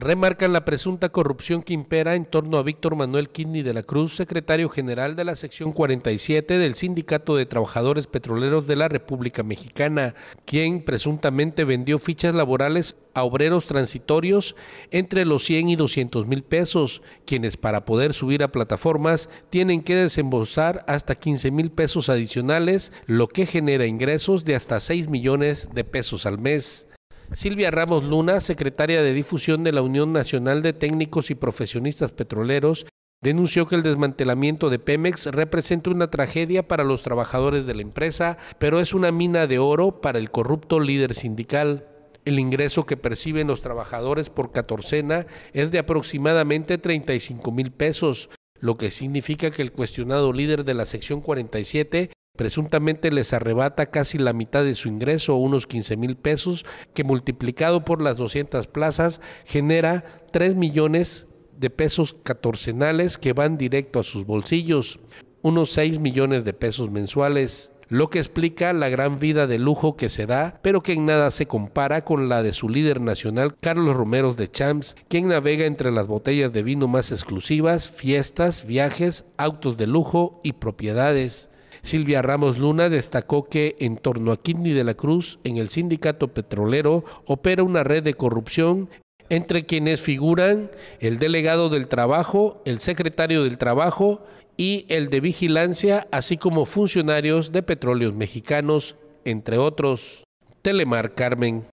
remarcan la presunta corrupción que impera en torno a Víctor Manuel Kidney de la Cruz, secretario general de la sección 47 del Sindicato de Trabajadores Petroleros de la República Mexicana, quien presuntamente vendió fichas laborales a obreros transitorios entre los 100 y 200 mil pesos, quienes para poder subir a plataformas tienen que desembolsar hasta 15 mil pesos adicionales, lo que genera ingresos de hasta 6 millones de pesos al mes. Silvia Ramos Luna, secretaria de difusión de la Unión Nacional de Técnicos y Profesionistas Petroleros, denunció que el desmantelamiento de Pemex representa una tragedia para los trabajadores de la empresa, pero es una mina de oro para el corrupto líder sindical. El ingreso que perciben los trabajadores por catorcena es de aproximadamente 35 mil pesos, lo que significa que el cuestionado líder de la sección 47 Presuntamente les arrebata casi la mitad de su ingreso, unos 15 mil pesos, que multiplicado por las 200 plazas genera 3 millones de pesos catorcenales que van directo a sus bolsillos, unos 6 millones de pesos mensuales lo que explica la gran vida de lujo que se da, pero que en nada se compara con la de su líder nacional Carlos Romero de Champs, quien navega entre las botellas de vino más exclusivas, fiestas, viajes, autos de lujo y propiedades. Silvia Ramos Luna destacó que en torno a Kidney de la Cruz, en el sindicato petrolero, opera una red de corrupción entre quienes figuran el delegado del trabajo, el secretario del trabajo y el de vigilancia, así como funcionarios de petróleos mexicanos, entre otros. Telemar Carmen.